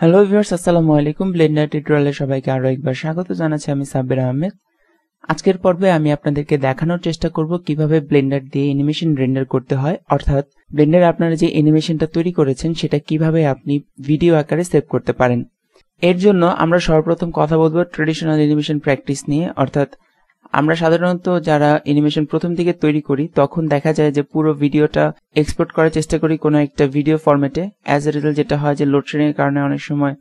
hello viewers আসসালামু আলাইকুম Blender টিউটোরিয়ালে সবাইকে আরো একবার স্বাগত জানাচ্ছি আমি সাব্বির আহমেদ আজকের পর্বে আমি আপনাদেরকে দেখানোর চেষ্টা করব কিভাবে ব্লেন্ডার দিয়ে অ্যানিমেশন রেন্ডার করতে হয় অর্থাৎ ব্লেন্ডার আপনারা যে অ্যানিমেশনটা তৈরি করেছেন সেটা কিভাবে আপনি ভিডিও আকারে সেভ করতে পারেন এর জন্য আমরা সর্বপ্রথম কথা বলবো ট্রেডিশনাল অ্যানিমেশন প্র্যাকটিস নিয়ে অর্থাৎ আমরা সাধারণত যারা অ্যানিমেশন প্রথম দিকে তৈরি করি তখন দেখা যায় যে পুরো ভিডিওটা এক্সপোর্ট করার চেষ্টা করি কোনো একটা ভিডিও ফর্মেটে অ্যাজ এ রেজাল্ট যেটা হয় যে লোডশেডিংয়ের কারণে অনেক সময়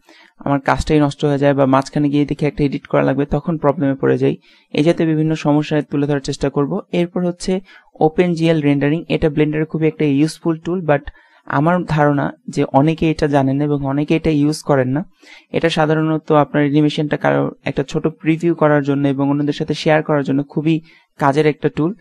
আমার কাজটাই নষ্ট হয়ে যায় বা মাঝখানে গিয়ে দেখে একটা এডিট করা লাগবে তখন প্রবলেমে পড়ে যাই এই যাতে বিভিন্ন সমস্যায় তুলে ধরার চেষ্টা করব এরপর হচ্ছে ওপেন জিএল রেন্ডারিং এটা ব্লেন্ডারের খুবই একটা ইউজফুল টুল বাট আমার ধারণা যে অনেকে এটা জানেন না এবং অনেকে এটা ইউজ করেন না এটা সাধারণত আপনার অ্যানিমেশনটা কারোর একটা ছোট প্রিভিউ করার জন্য এবং অন্যদের সাথে শেয়ার করার জন্য খুবই কাজের একটা টুল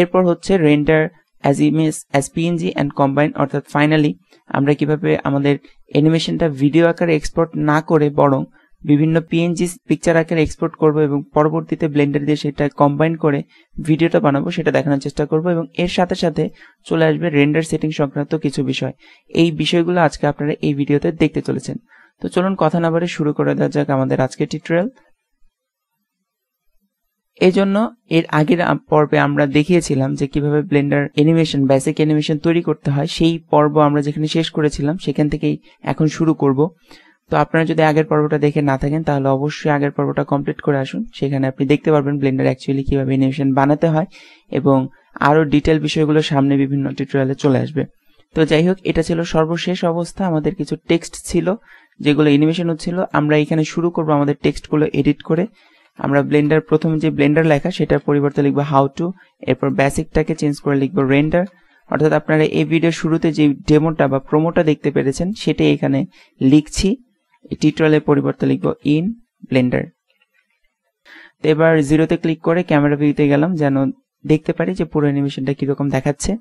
এরপর হচ্ছে render as image as PNG and combine অর্থাৎ ফাইনালি আমরা কিভাবে আমাদের অ্যানিমেশনটা ভিডিও আকারে এক্সপোর্ট না করে বরং বিভিন্ন পিএনজি পিকচার আকারে এক্সপোর্ট করব এবং পরবর্তীতে ব্লেন্ডার দিয়ে সেটা কম্বাইন করে ভিডিওটা বানাবো সেটা দেখানোর চেষ্টা করব এবং এর সাথে সাথে চলে আসবে রেন্ডার সেটিং সংক্রান্ত কিছু বিষয় এই বিষয়গুলো আজকে আপনারা এই ভিডিওতে দেখতে চলেছেন তো চলুন কথা না বলে শুরু করে দেওয়া যাক আমাদের আজকের টিউটোরিয়াল জন্য এর আগের পর্বে আমরা দেখিয়েছিলাম যে কিভাবে ব্লেন্ডার অ্যানিমেশন বেসিক অ্যানিমেশন তৈরি করতে হয় সেই পর্ব আমরা যেখানে শেষ করেছিলাম সেখান থেকেই এখন শুরু করব তো আপনারা যদি আগের পর্বটা দেখে না থাকেন তাহলে অবশ্যই আগের পর্বটা কমপ্লিট করে আসুন সেখানে আপনি দেখতে পারবেন ব্লেন্ডার অ্যাকচুয়ালি কীভাবে অ্যানিমেশন বানাতে হয় এবং আরও ডিটেল বিষয়গুলো সামনে বিভিন্ন টিউটোরিয়ালে চলে আসবে তো যাই হোক এটা ছিল সর্বশেষ অবস্থা আমাদের কিছু টেক্সট ছিল যেগুলো অ্যানিমেশন হচ্ছিল আমরা এখানে শুরু করব আমাদের টেক্সটগুলো এডিট করে আমরা ব্লেন্ডার প্রথম যে ব্লেন্ডার লেখা সেটার পরিবর্তে লিখবো হাউ টু এরপর বেসিকটাকে চেঞ্জ করে লিখবো রেন্ডার অর্থাৎ আপনারা এই ভিডিওর শুরুতে যে ডেমোটা বা প্রোমোটা দেখতে পেরেছেন সেটাই এখানে লিখছি টিউটোরিয়ালের পরিবর্তে লিখব ইন ব্লেন্ডার তো এবার জিরোতে ক্লিক করে ক্যামেরা ভিউতে গেলাম যেন দেখতে পারি যে পুরো অ্যানিমেশনটা কীরকম দেখাচ্ছে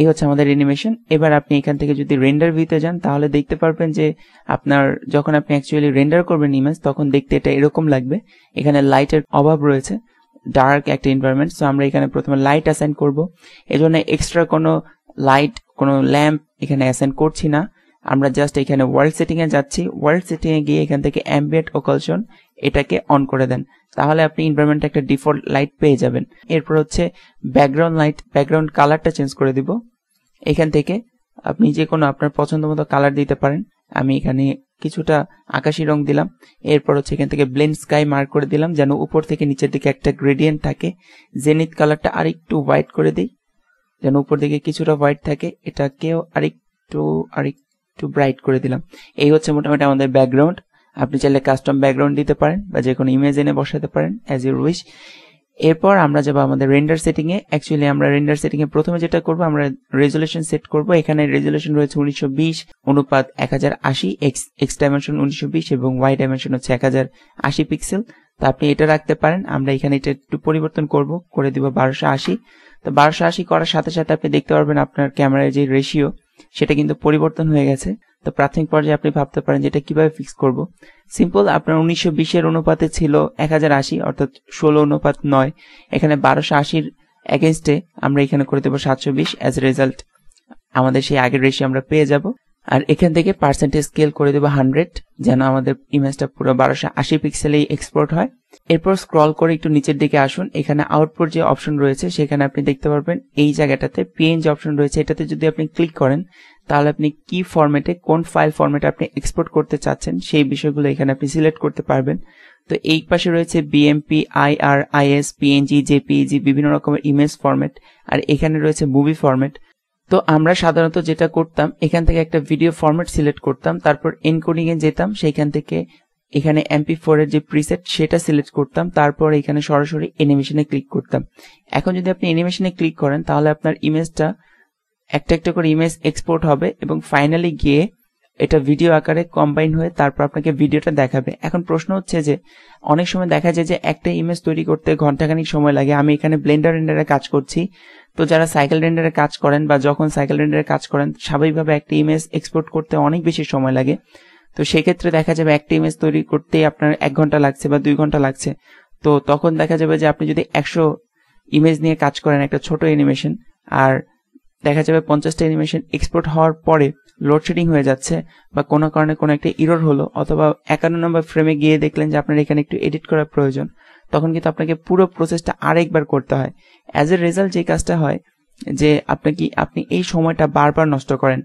এই হচ্ছে আমাদের অ্যানিমেশন এবার আপনি এখান থেকে যদি রেন্ডার ভিউতে যান তাহলে দেখতে পারবেন যে আপনার যখন আপনি অ্যাকচুয়ালি রেন্ডার করবেন ইমেজ তখন দেখতে এটা এরকম লাগবে এখানে লাইটের অভাব রয়েছে ডার্ক একটা এনভায়রনমেন্ট সো আমরা এখানে প্রথমে লাইট অ্যাসাইন করব এজন্য এক্সট্রা কোনো লাইট কোনো ল্যাম্প এখানে অ্যাসেন্ড করছি না আমরা জাস্ট এখানে ওয়ার্ল্ড সেটিংয়ে যাচ্ছি ওয়ার্ল্ড সেটিংয়ে গিয়ে এখান থেকে অ্যাম্বিয়েন্ট ওকালশন এটাকে অন করে দেন তাহলে আপনি ইনভারমেন্টে একটা ডিফল্ট লাইট পেয়ে যাবেন এরপর হচ্ছে ব্যাকগ্রাউন্ড লাইট ব্যাকগ্রাউন্ড কালারটা চেঞ্জ করে দিব এখান থেকে আপনি যে কোনো আপনার পছন্দ মতো কালার দিতে পারেন আমি এখানে কিছুটা আকাশি রং দিলাম এরপর হচ্ছে এখান থেকে ব্লেন স্কাই মার্ক করে দিলাম যেন উপর থেকে নিচের দিকে একটা গ্রেডিয়েন্ট থাকে জেনিথ কালারটা আর একটু হোয়াইট করে দিই যেন উপর দিকে কিছুটা হোয়াইট থাকে এটাকেও আরেকটু আরেকটু ব্রাইট করে দিলাম এই হচ্ছে মোটামুটি আমাদের ব্যাকগ্রাউন্ড আপনি চাইলে কাস্টম ব্যাকগ্রাউন্ড দিতে পারেন বা যে কোনো ইমেজ এনে বসাতে পারেন অ্যাজ ইউর উইশ এরপর আমরা যাবো আমাদের রেন্ডার সেটিংয়ে অ্যাকচুয়ালি আমরা রেন্ডার সেটিংয়ে প্রথমে যেটা করব আমরা রেজুলেশন সেট করব এখানে রেজুলেশন রয়েছে উনিশশো অনুপাত এক হাজার আশি এক্স এক্স ডাইমেনশন উনিশশো এবং ওয়াই ডাইমেনশন হচ্ছে এক হাজার আশি পিক্সেল তো আপনি এটা রাখতে পারেন আমরা এখানে এটা একটু পরিবর্তন করব করে দিব বারোশো আশি তো বারোশো আশি করার সাথে সাথে আপনি দেখতে পারবেন আপনার ক্যামেরার যে রেশিও সেটা কিন্তু পরিবর্তন হয়ে গেছে তো প্রাথমিক পর্যায়ে আপনি ভাবতে পারেন যে এটা কীভাবে ফিক্স করব সিম্পল আপনার উনিশশো বিশের অনুপাতে ছিল এক হাজার আশি অর্থাৎ ষোলো অনুপাত নয় এখানে বারোশো আশির অ্যাগেনস্টে আমরা এখানে করে দেবো সাতশো বিশ অ্যাজ রেজাল্ট আমাদের সেই আগের রেশিও আমরা পেয়ে যাব আর এখান থেকে পার্সেন্টেজ স্কেল করে দেবো হান্ড্রেড যেন আমাদের ইমেজটা পুরো বারোশো আশি পিক্সেলেই এক্সপোর্ট হয় এরপর স্ক্রল করে একটু নিচের দিকে আসুন এখানে আউটপুট যে অপশন রয়েছে সেখানে আপনি দেখতে পারবেন এই জায়গাটাতে পিএনজি অপশন রয়েছে এটাতে যদি আপনি ক্লিক করেন তাহলে আপনি কি ফর্মেটে কোন ফাইল ফরম্যাটে আপনি এক্সপোর্ট করতে চাচ্ছেন সেই বিষয়গুলো এখানে আপনি সিলেক্ট করতে পারবেন তো এই পাশে রয়েছে BMP IR IS PNG JPG বিভিন্ন রকমের ইমেজ ফরম্যাট আর এখানে রয়েছে মুভি ফরম্যাট তো আমরা সাধারণত যেটা করতাম এখান থেকে একটা ভিডিও ফরম্যাট সিলেক্ট করতাম তারপর এনকোডিং এ যেতাম সেইখান থেকে এখানে এমপি ফোর এর যে প্রিসেট সেটা সিলেক্ট করতাম তারপর এখানে সরাসরি এনিমেশনে ক্লিক করতাম এখন যদি আপনি এনিমেশনে ক্লিক করেন তাহলে আপনার ইমেজটা একটা একটা করে ইমেজ এক্সপোর্ট হবে এবং ফাইনালি গিয়ে এটা ভিডিও আকারে কম্বাইন হয়ে তারপর আপনাকে ভিডিওটা দেখাবে এখন প্রশ্ন হচ্ছে যে অনেক সময় দেখা যায় যে একটা ইমেজ তৈরি করতে ঘন্টাখানিক সময় লাগে আমি এখানে ব্লেন্ডার রেন্ডারে কাজ করছি তো যারা সাইকেল রেন্ডারে কাজ করেন বা যখন সাইকেল রেন্ডারে কাজ করেন স্বাভাবিকভাবে একটা ইমেজ এক্সপোর্ট করতে অনেক বেশি সময় লাগে তো সেক্ষেত্রে দেখা যাবে একটা ইমেজ তৈরি করতে আপনার এক ঘন্টা লাগছে বা দুই ঘন্টা লাগছে তো তখন দেখা যাবে যে আপনি যদি একশো ইমেজ নিয়ে কাজ করেন একটা ছোট অ্যানিমেশন আর দেখা যাবে পঞ্চাশটা অ্যানিমেশন এক্সপোর্ট হওয়ার পরে লোডশেডিং হয়ে যাচ্ছে বা কোনো কারণে কোনো একটা ইরোর হলো অথবা একান্ন নম্বর ফ্রেমে গিয়ে দেখলেন যে আপনার এখানে একটু এডিট করার প্রয়োজন তখন কিন্তু আপনাকে পুরো প্রসেসটা আরেকবার করতে হয় অ্যাজ এ রেজাল্ট যে কাজটা হয় যে আপনাকে আপনি এই সময়টা বারবার নষ্ট করেন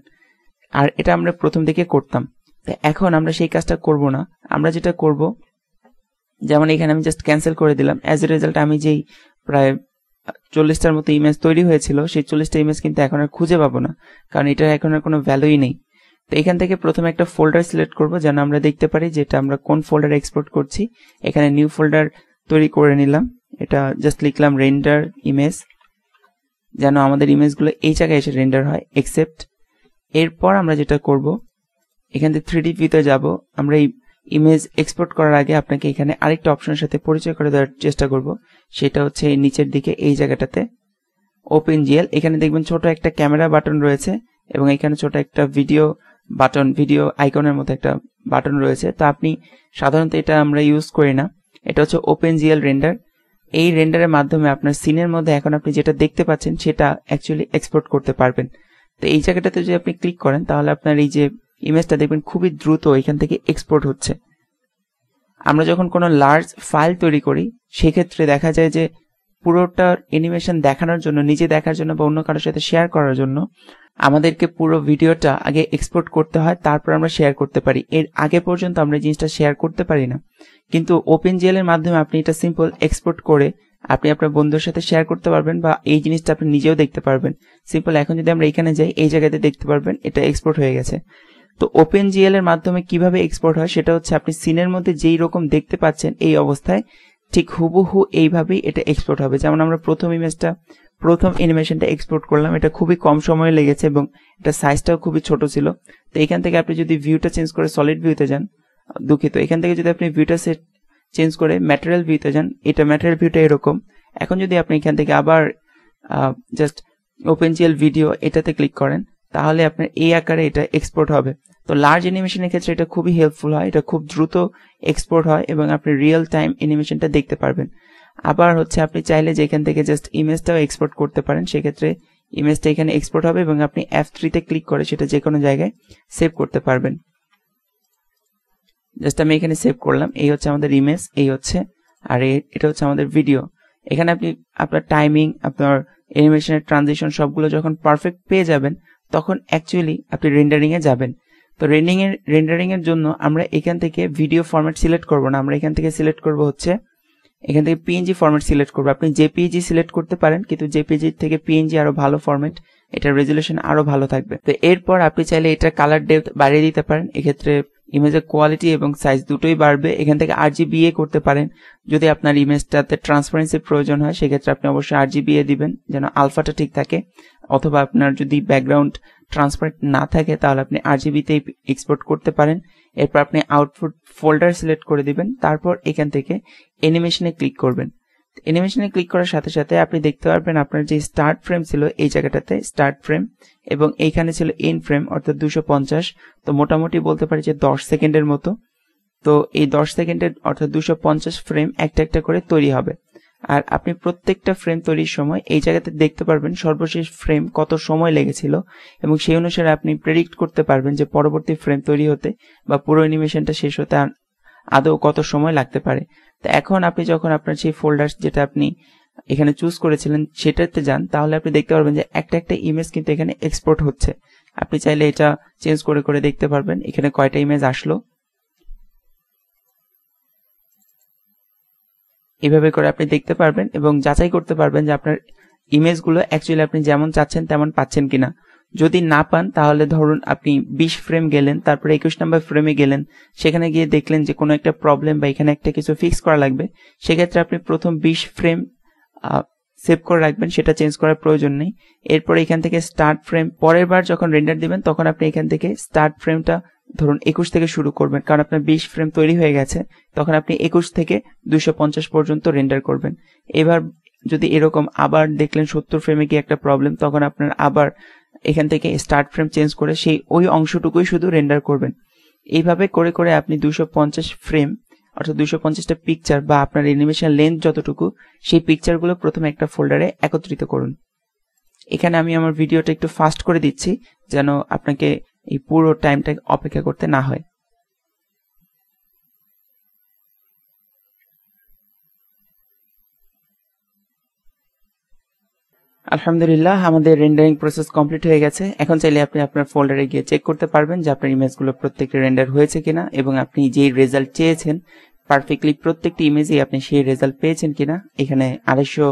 আর এটা আমরা প্রথম দিকে করতাম তো এখন আমরা সেই কাজটা করব না আমরা যেটা করব যেমন এখানে আমি জাস্ট ক্যান্সেল করে দিলাম অ্যাজ এ রেজাল্ট আমি যেই প্রায় চল্লিশটার মতো ইমেজ তৈরি হয়েছিল সেই চল্লিশটা ইমেজ কিন্তু এখন আর খুঁজে পাবো না কারণ এটার এখন আর কোনো ভ্যালুই নেই তো এখান থেকে প্রথমে একটা ফোল্ডার সিলেক্ট করব যেন আমরা দেখতে পারি যেটা আমরা কোন ফোল্ডার এক্সপোর্ট করছি এখানে নিউ ফোল্ডার তৈরি করে নিলাম এটা জাস্ট লিখলাম রেন্ডার ইমেজ যেন আমাদের ইমেজগুলো এই জায়গায় এসে রেন্ডার হয় এক্সেপ্ট এরপর আমরা যেটা করব এখান থেকে থ্রি ডি ভিউতে যাব আমরা এই ইমেজ এক্সপোর্ট করার আগে আপনাকে এখানে আরেকটা অপশনের সাথে পরিচয় করে দেওয়ার চেষ্টা করব সেটা হচ্ছে নিচের দিকে এই জায়গাটাতে ওপেন জিএল এখানে দেখবেন ছোট একটা ক্যামেরা বাটন রয়েছে এবং এখানে ছোট একটা ভিডিও বাটন ভিডিও আইকনের মতো একটা বাটন রয়েছে তো আপনি সাধারণত এটা আমরা ইউজ করি না এটা হচ্ছে ওপেন জিএল রেন্ডার এই রেন্ডারের মাধ্যমে আপনার সিনের মধ্যে এখন আপনি যেটা দেখতে পাচ্ছেন সেটা অ্যাকচুয়ালি এক্সপোর্ট করতে পারবেন তো এই জায়গাটাতে যদি আপনি ক্লিক করেন তাহলে আপনার এই যে ইমেজটা দেখবেন খুবই দ্রুত এখান থেকে এক্সপোর্ট হচ্ছে আমরা যখন কোনো লার্জ ফাইল তৈরি করি সেক্ষেত্রে দেখা যায় যে পুরোটা অ্যানিমেশন দেখানোর জন্য নিজে দেখার জন্য বা অন্য কারোর সাথে শেয়ার করার জন্য আমাদেরকে পুরো ভিডিওটা আগে এক্সপোর্ট করতে হয় তারপর আমরা শেয়ার করতে পারি এর আগে পর্যন্ত আমরা জিনিসটা শেয়ার করতে পারি না কিন্তু ওপেন জিএলের মাধ্যমে আপনি এটা সিম্পল এক্সপোর্ট করে আপনি আপনার বন্ধুর সাথে শেয়ার করতে পারবেন বা এই জিনিসটা আপনি নিজেও দেখতে পারবেন সিম্পল এখন যদি আমরা এখানে যাই এই জায়গাতে দেখতে পারবেন এটা এক্সপোর্ট হয়ে গেছে তো ওপেন জিএল এর মাধ্যমে কিভাবে এক্সপোর্ট হয় সেটা হচ্ছে আপনি সিনের মধ্যে যেই রকম দেখতে পাচ্ছেন এই অবস্থায় ঠিক হুবহু এইভাবেই এটা এক্সপোর্ট হবে যেমন আমরা প্রথম ইমেজটা প্রথম অ্যানিমেশনটা এক্সপোর্ট করলাম এটা খুবই কম সময়ে লেগেছে এবং এটা সাইজটাও খুবই ছোট ছিল তো এখান থেকে আপনি যদি ভিউটা চেঞ্জ করে সলিড ভিউতে যান দুঃখিত এখান থেকে যদি আপনি ভিউটা সেট চেঞ্জ করে ম্যাটেরিয়াল ভিউতে যান এটা ম্যাটেরিয়াল ভিউটা এরকম এখন যদি আপনি এখান থেকে আবার জাস্ট ওপেন জিএল ভিডিও এটাতে ক্লিক করেন তাহলে আপনার এই আকারে এটা এক্সপোর্ট হবে তো লার্জ অ্যানিমেশনের ক্ষেত্রে এটা খুবই হেল্পফুল হয় এটা খুব দ্রুত এক্সপোর্ট হয় এবং আপনি রিয়েল টাইম অ্যানিমেশনটা দেখতে পারবেন আবার হচ্ছে আপনি চাইলে যে এখান থেকে জাস্ট ইমেজটাও এক্সপোর্ট করতে পারেন সেক্ষেত্রে ইমেজটা এখানে এক্সপোর্ট হবে এবং আপনি এফ থ্রিতে ক্লিক করে সেটা যে কোনো জায়গায় সেভ করতে পারবেন জাস্ট আমি এখানে সেভ করলাম এই হচ্ছে আমাদের ইমেজ এই হচ্ছে আর এটা হচ্ছে আমাদের ভিডিও এখানে আপনি আপনার টাইমিং আপনার অ্যানিমেশনের ট্রানজিশন সবগুলো যখন পারফেক্ট পেয়ে যাবেন তখন অ্যাকচুয়ালি আপনি রেন্ডারিংয়ে যাবেন তো রেন্ডিংয়ের রেন্ডারিংয়ের জন্য আমরা এখান থেকে ভিডিও ফরম্যাট সিলেক্ট করব না আমরা এখান থেকে সিলেক্ট করব হচ্ছে এখান থেকে পিএনজি ফরম্যাট সিলেক্ট করব আপনি জেপিজি সিলেক্ট করতে পারেন কিন্তু জেপিজি থেকে পিএনজি আরো ভালো ফরম্যাট এটার রেজুলেশন আরো ভালো থাকবে তো এরপর আপনি চাইলে এটা কালার ডেপথ বাড়িয়ে দিতে পারেন এক্ষেত্রে ইমেজের কোয়ালিটি এবং সাইজ দুটোই বাড়বে এখান থেকে আর জিবিএ করতে পারেন যদি আপনার ইমেজটাতে ট্রান্সপারেন্সির প্রয়োজন হয় সেক্ষেত্রে আপনি অবশ্যই আর এ দিবেন যেন আলফাটা ঠিক থাকে অথবা আপনার যদি ব্যাকগ্রাউন্ড ট্রান্সপারেন্ট না থাকে তাহলে আপনি আর জিবিতেই এক্সপোর্ট করতে পারেন এরপর আপনি আউটপুট ফোল্ডার সিলেক্ট করে দিবেন তারপর এখান থেকে অ্যানিমেশনে ক্লিক করবেন অ্যানিমেশনে ক্লিক করার সাথে সাথে আপনি দেখতে পারবেন আপনার যে স্টার্ট ফ্রেম ছিল এই জায়গাটাতে স্টার্ট ফ্রেম এবং এইখানে ছিল এন ফ্রেম অর্থাৎ দুশো পঞ্চাশ তো মোটামুটি বলতে পারি যে দশ সেকেন্ডের মতো তো এই দশ সেকেন্ডের অর্থাৎ দুশো পঞ্চাশ ফ্রেম একটা একটা করে তৈরি হবে আর আপনি প্রত্যেকটা ফ্রেম তৈরির সময় এই জায়গাতে দেখতে পারবেন সর্বশেষ ফ্রেম কত সময় লেগেছিল এবং সেই অনুসারে আপনি প্রেডিক্ট করতে পারবেন যে পরবর্তী ফ্রেম তৈরি হতে বা পুরো অ্যানিমেশনটা শেষ হতে আদৌ কত সময় লাগতে পারে তো এখন আপনি যখন আপনার সেই ফোল্ডার যেটা আপনি এখানে চুজ করেছিলেন সেটাতে যান তাহলে আপনি দেখতে পারবেন যে একটা একটা ইমেজ কিন্তু এখানে এক্সপোর্ট হচ্ছে আপনি চাইলে এটা চেঞ্জ করে করে দেখতে পারবেন এখানে কয়টা ইমেজ আসলো এভাবে করে আপনি দেখতে পারবেন এবং যাচাই করতে পারবেন যে আপনার ইমেজগুলো অ্যাকচুয়ালি আপনি যেমন চাচ্ছেন তেমন পাচ্ছেন কিনা যদি না পান তাহলে ধরুন আপনি বিশ ফ্রেম গেলেন তারপরে একুশ নাম্বার ফ্রেমে গেলেন সেখানে গিয়ে দেখলেন যে কোনো একটা প্রবলেম বা এখানে একটা কিছু ফিক্স করা লাগবে সেক্ষেত্রে আপনি প্রথম বিশ ফ্রেম সেভ করে রাখবেন সেটা চেঞ্জ করার প্রয়োজন নেই এরপর এখান থেকে স্টার্ট ফ্রেম পরের বার যখন রেন্ডার দিবেন তখন আপনি এখান থেকে স্টার্ট ফ্রেমটা ধরুন একুশ থেকে শুরু করবেন কারণ আপনার বিশ ফ্রেম তৈরি হয়ে গেছে তখন আপনি একুশ থেকে দুশো পঞ্চাশ পর্যন্ত রেন্ডার করবেন এবার যদি এরকম আবার দেখলেন সত্তর ফ্রেমে গিয়ে একটা প্রবলেম তখন আপনার আবার এখান থেকে স্টার্ট ফ্রেম চেঞ্জ করে সেই ওই অংশটুকুই শুধু রেন্ডার করবেন এইভাবে করে করে আপনি দুশো পঞ্চাশ ফ্রেম অর্থাৎ দুশো পঞ্চাশটা পিকচার বা আপনার অ্যানিমেশন লেন্থ যতটুকু সেই পিকচারগুলো প্রথমে একটা ফোল্ডারে একত্রিত করুন এখানে আমি আমার ভিডিওটা একটু ফাস্ট করে দিচ্ছি যেন আপনাকে এই পুরো টাইমটা অপেক্ষা করতে না হয় আলহামদুলিল্লাহ আমাদের রেন্ডারিং প্রসেস কমপ্লিট হয়ে গেছে এখন চাইলে আপনি আপনার ফোল্ডারে গিয়ে চেক করতে পারবেন যে আপনার ইমেজগুলো প্রত্যেকটি রেন্ডার হয়েছে কিনা এবং আপনি যেই রেজাল্ট চেয়েছেন পারফেক্টলি প্রত্যেকটি ইমেজে আপনি সেই রেজাল্ট পেয়েছেন কিনা এখানে আড়াইশো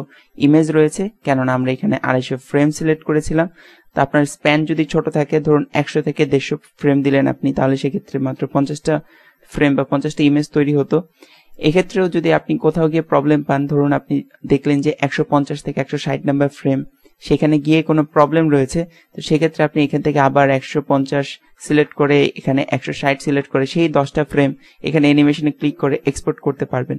ইমেজ রয়েছে কেননা আমরা এখানে আড়াইশো ফ্রেম সিলেক্ট করেছিলাম তো আপনার স্প্যান যদি ছোট থাকে ধরুন একশো থেকে দেড়শো ফ্রেম দিলেন আপনি তাহলে সেক্ষেত্রে মাত্র পঞ্চাশটা ফ্রেম বা পঞ্চাশটা ইমেজ তৈরি হতো এক্ষেত্রেও যদি আপনি কোথাও গিয়ে প্রবলেম পান ধরুন আপনি দেখলেন যে একশো পঞ্চাশ থেকে একশো ষাট নাম্বার ফ্রেম সেখানে গিয়ে কোনো প্রবলেম রয়েছে তো সেক্ষেত্রে আপনি এখান থেকে আবার একশো পঞ্চাশ সিলেক্ট করে এখানে একশো ষাট সিলেক্ট করে সেই দশটা ফ্রেম এখানে অ্যানিমেশনে ক্লিক করে এক্সপোর্ট করতে পারবেন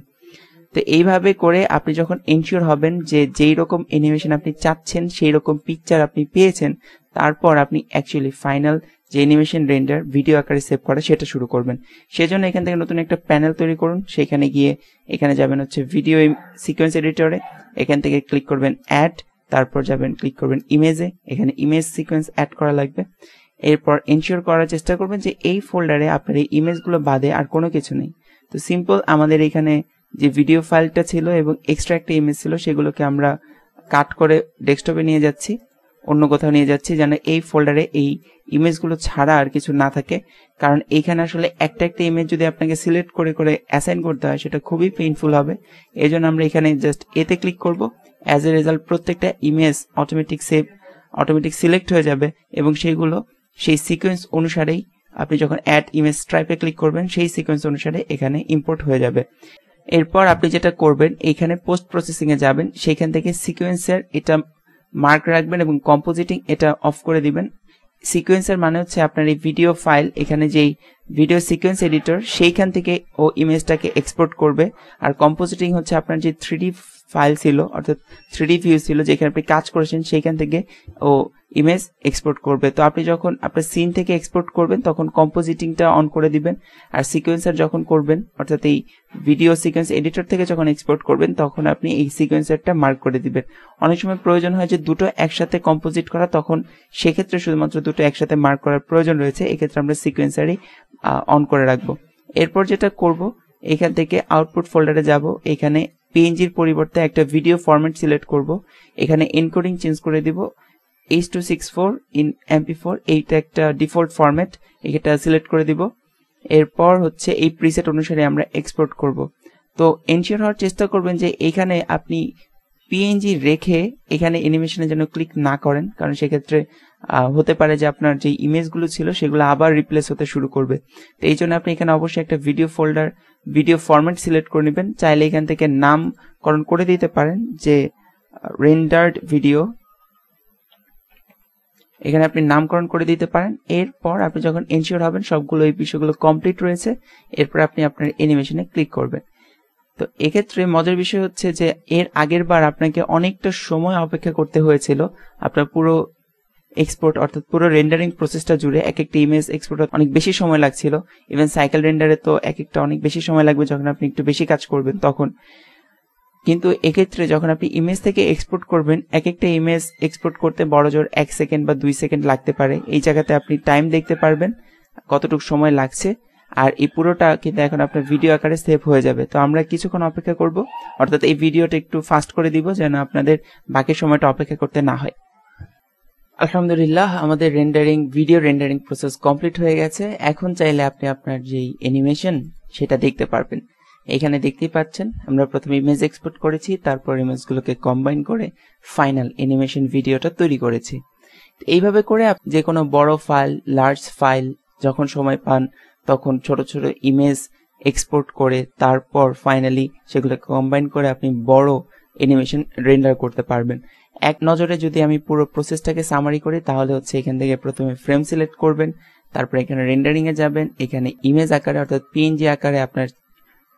তো এইভাবে করে আপনি যখন এনশিওর হবেন যে যেই রকম অ্যানিমেশন আপনি চাচ্ছেন সেই রকম পিকচার আপনি পেয়েছেন তারপর আপনি অ্যাকচুয়ালি ফাইনাল যে অ্যানিমেশন রেন্ডার ভিডিও আকারে সেভ করা সেটা শুরু করবেন সেজন্য এখান থেকে নতুন একটা প্যানেল তৈরি করুন সেখানে গিয়ে এখানে যাবেন হচ্ছে ভিডিও সিকোয়েন্স এডিটরে এখান থেকে ক্লিক করবেন অ্যাড তারপর যাবেন ক্লিক করবেন ইমেজে এখানে ইমেজ সিকোয়েন্স অ্যাড করা লাগবে এরপর এনশিওর করার চেষ্টা করবেন যে এই ফোল্ডারে আপনার এই ইমেজগুলো বাদে আর কোনো কিছু নেই তো সিম্পল আমাদের এখানে যে ভিডিও ফাইলটা ছিল এবং এক্সট্রা একটা ইমেজ ছিল সেগুলোকে আমরা কাট করে ডেস্কটপে নিয়ে যাচ্ছি অন্য কোথাও নিয়ে যাচ্ছি যেন এই ফোল্ডারে এই ইমেজগুলো ছাড়া আর কিছু না থাকে কারণ এইখানে আসলে একটা একটা ইমেজ যদি আপনাকে সিলেক্ট করে করে অ্যাসাইন করতে হয় সেটা খুবই পেইনফুল হবে এই জন্য আমরা এখানে জাস্ট এতে ক্লিক করব অ্যাজ এ রেজাল্ট প্রত্যেকটা image automatic save automatic select হয়ে যাবে এবং সেইগুলো সেই সিকোয়েন্স অনুসারেই আপনি যখন অ্যাড ইমেজ স্ট্রাইপে ক্লিক করবেন সেই সিকোয়েন্স অনুসারে এখানে ইম্পোর্ট হয়ে যাবে এরপর আপনি যেটা করবেন এখানে পোস্ট প্রসেসিংয়ে যাবেন সেখান থেকে সিকোয়েন্সের এটা মার্ক রাখবেন এবং কম্পোজিটিং এটা অফ করে দিবেন সিকোয়েন্সের মানে হচ্ছে আপনার এই ভিডিও ফাইল এখানে যেই ভিডিও সিকোয়েন্স এডিটর সেইখান থেকে ও ইমেজটাকে এক্সপোর্ট করবে আর কম্পোজিটিং হচ্ছে আপনার যে থ্রি ফাইল ছিল অর্থাৎ থ্রি ভিউ ছিল যেখানে আপনি কাজ করেছেন সেইখান থেকে ও ইমেজ এক্সপোর্ট করবে তো আপনি যখন আপনার সিন থেকে এক্সপোর্ট করবেন তখন কম্পোজিটিংটা অন করে দিবেন আর সিকোয়েন্সার যখন করবেন অর্থাৎ এই ভিডিও সিকোয়েন্স এডিটর থেকে যখন এক্সপোর্ট করবেন তখন আপনি এই সিকোয়েন্সারটা মার্ক করে দিবেন অনেক সময় প্রয়োজন হয় যে দুটো একসাথে কম্পোজিট করা তখন সেক্ষেত্রে শুধুমাত্র দুটো একসাথে মার্ক করার প্রয়োজন রয়েছে এক্ষেত্রে আমরা সিকোয়েন্সারই অন করে রাখবো এরপর যেটা করব এখান থেকে আউটপুট ফোল্ডারে যাব এখানে পিএনজির পরিবর্তে একটা ভিডিও ফরম্যাট সিলেক্ট করব এখানে এনকোডিং চেঞ্জ করে দিব H two six four in MP four এইটা একটা ডিফল্ট ফরম্যাট এটা সিলেক্ট করে দিব এরপর হচ্ছে এই প্রিসেট অনুসারে আমরা এক্সপোর্ট করব তো এনশিওর হওয়ার চেষ্টা করবেন যে এখানে আপনি পিএনজি রেখে এখানে অ্যানিমেশনের জন্য ক্লিক না করেন কারণ সেক্ষেত্রে হতে পারে যে আপনার যে ইমেজগুলো ছিল সেগুলো আবার রিপ্লেস হতে শুরু করবে তো এই জন্য আপনি এখানে অবশ্যই একটা video folder video format select করে নেবেন চাইলে এখান থেকে নামকরণ করে দিতে পারেন যে রেন্ডার্ড ভিডিও এখানে আপনি নামকরণ করে দিতে পারেন এরপর আপনি যখন এনশিওর হবেন সবগুলো এই বিষয়গুলো কমপ্লিট রয়েছে এরপর আপনি আপনার অ্যানিমেশনে ক্লিক করবেন তো এক্ষেত্রে মজার বিষয় হচ্ছে যে এর আগের বার আপনাকে অনেকটা সময় অপেক্ষা করতে হয়েছিল আপনার পুরো এক্সপোর্ট অর্থাৎ পুরো রেন্ডারিং প্রসেসটা জুড়ে এক একটা ইমেজ এক্সপোর্ট অনেক বেশি সময় লাগছিল ইভেন সাইকেল রেন্ডারে তো এক একটা অনেক বেশি সময় লাগবে যখন আপনি একটু বেশি কাজ করবেন তখন কিন্তু এক্ষেত্রে যখন আপনি ইমেজ থেকে এক্সপোর্ট করবেন এক একটা ইমেজ এক্সপোর্ট করতে বড় জোর এক সেকেন্ড বা দুই সেকেন্ড লাগতে পারে এই জায়গাতে আপনি টাইম দেখতে পারবেন কতটুকু সময় লাগছে আর এই পুরোটা কিন্তু এখন আপনার ভিডিও আকারে সেভ হয়ে যাবে তো আমরা কিছুক্ষণ অপেক্ষা করব অর্থাৎ এই ভিডিওটা একটু ফাস্ট করে দিব যেন আপনাদের বাকি সময়টা অপেক্ষা করতে না হয় আলহামদুলিল্লাহ আমাদের rendering video rendering process complete হয়ে গেছে এখন চাইলে আপনি আপনার যেই অ্যানিমেশন সেটা দেখতে পারবেন এখানে দেখতেই পাচ্ছেন আমরা প্রথমে ইমেজ এক্সপোর্ট করেছি তারপর ইমেজগুলোকে কম্বাইন করে ফাইনাল অ্যানিমেশন ভিডিওটা তৈরি করেছি এইভাবে করে যে কোনো বড় ফাইল লার্জ ফাইল যখন সময় পান তখন ছোট ছোট ইমেজ এক্সপোর্ট করে তারপর ফাইনালি সেগুলোকে কম্বাইন করে আপনি বড় অ্যানিমেশন রেন্ডার করতে পারবেন এক নজরে যদি আমি পুরো প্রসেসটাকে সামারি করি তাহলে হচ্ছে এখান থেকে প্রথমে ফ্রেম সিলেক্ট করবেন তারপর এখানে রেন্ডারিংয়ে যাবেন এখানে ইমেজ আকারে অর্থাৎ পিএনজি আকারে আপনার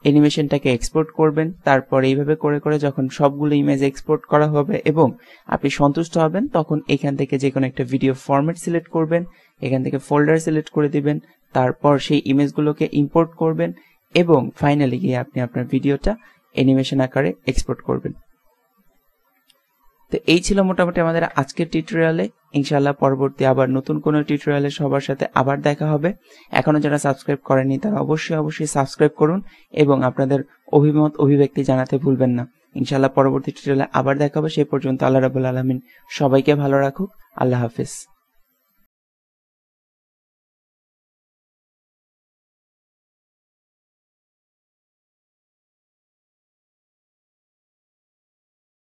অ্যানিমেশনটাকে এক্সপোর্ট করবেন তারপর এইভাবে করে করে যখন সবগুলো ইমেজ এক্সপোর্ট করা হবে এবং আপনি সন্তুষ্ট হবেন তখন এখান থেকে যে কোনো একটা ভিডিও ফরম্যাট সিলেক্ট করবেন এখান থেকে ফোল্ডার সিলেক্ট করে দিবেন তারপর সেই ইমেজগুলোকে ইম্পোর্ট করবেন এবং ফাইনালি গিয়ে আপনি আপনার ভিডিওটা অ্যানিমেশন আকারে এক্সপোর্ট করবেন তো এই ছিল মোটামুটি আমাদের আজকের টিউটোরিয়ালে ইনশাআল্লাহ পরবর্তী আবার নতুন কোনো টিউটোরিয়ালে সবার সাথে আবার দেখা হবে এখনও যারা সাবস্ক্রাইব করেননি তারা অবশ্যই অবশ্যই সাবস্ক্রাইব করুন এবং আপনাদের অভিমত অভিব্যক্তি জানাতে ভুলবেন না ইনশাআল্লাহ পরবর্তী টিউটোরিয়ালে আবার দেখা হবে সেই পর্যন্ত আল্লাহ রাবুল আলমিন সবাইকে ভালো রাখুক আল্লাহ হাফিজ